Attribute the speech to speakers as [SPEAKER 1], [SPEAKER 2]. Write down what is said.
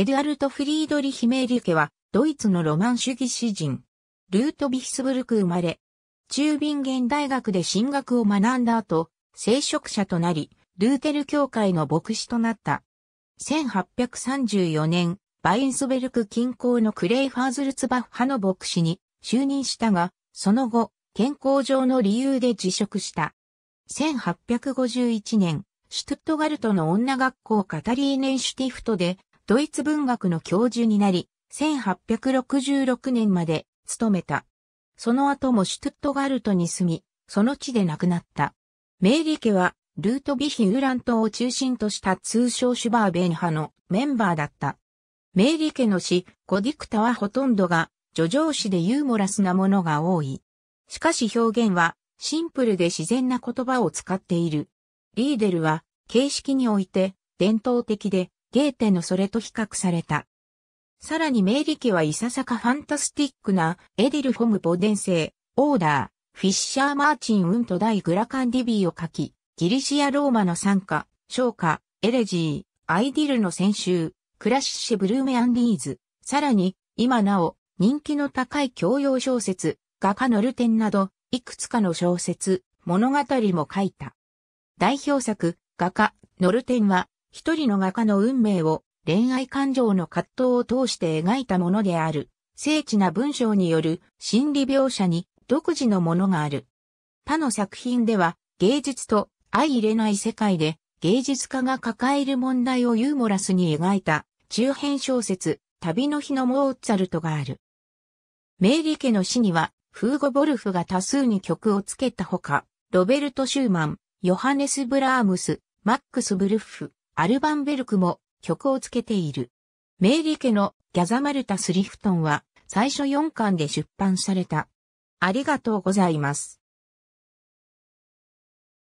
[SPEAKER 1] エドゥアルト・フリードリヒ・メーリュケは、ドイツのロマン主義詩人。ルート・ビヒスブルク生まれ。中ビンゲン大学で進学を学んだ後、聖職者となり、ルーテル教会の牧師となった。1834年、バインスベルク近郊のクレイファーズルツバッハの牧師に就任したが、その後、健康上の理由で辞職した。1851年、シュトゥットガルトの女学校カタリーネンシュティフトでドイツ文学の教授になり、1866年まで勤めた。その後もシュトゥットガルトに住み、その地で亡くなった。メーリ家は、ルートビヒ・ウーラントを中心とした通称シュバーベン派のメンバーだった。メーリ家の詩、ゴディクタはほとんどが、叙情詩でユーモラスなものが多い。しかし表現は、シンプルで自然な言葉を使っている。リーデルは、形式において、伝統的で、ゲーテのそれと比較された。さらに名理家はいささかファンタスティックなエディル・フォム・ボデン製、オーダー、フィッシャー・マーチン・ウント・ダイ・グラカンディビーを書き、ギリシア・ローマの参加、昇華、エレジー、アイディルの先週、クラッシュ・ブルーメ・アンリーズ、さらに、今なお、人気の高い教養小説、画家ノルテンなど、いくつかの小説、物語も書いた。代表作、画家、ノルテンは、一人の画家の運命を恋愛感情の葛藤を通して描いたものである。精緻な文章による心理描写に独自のものがある。他の作品では芸術と相入れない世界で芸術家が抱える問題をユーモラスに描いた中編小説旅の日のモーツァルトがある。メーリ家の死にはフーゴ・ボルフが多数に曲をつけたほか、ロベルト・シューマン、ヨハネス・ブラームス、マックス・ブルッフ、アルバンベルクも曲をつけている。メーリ家のギャザマルタ・スリフトンは最初4巻で出版された。ありがとうございます。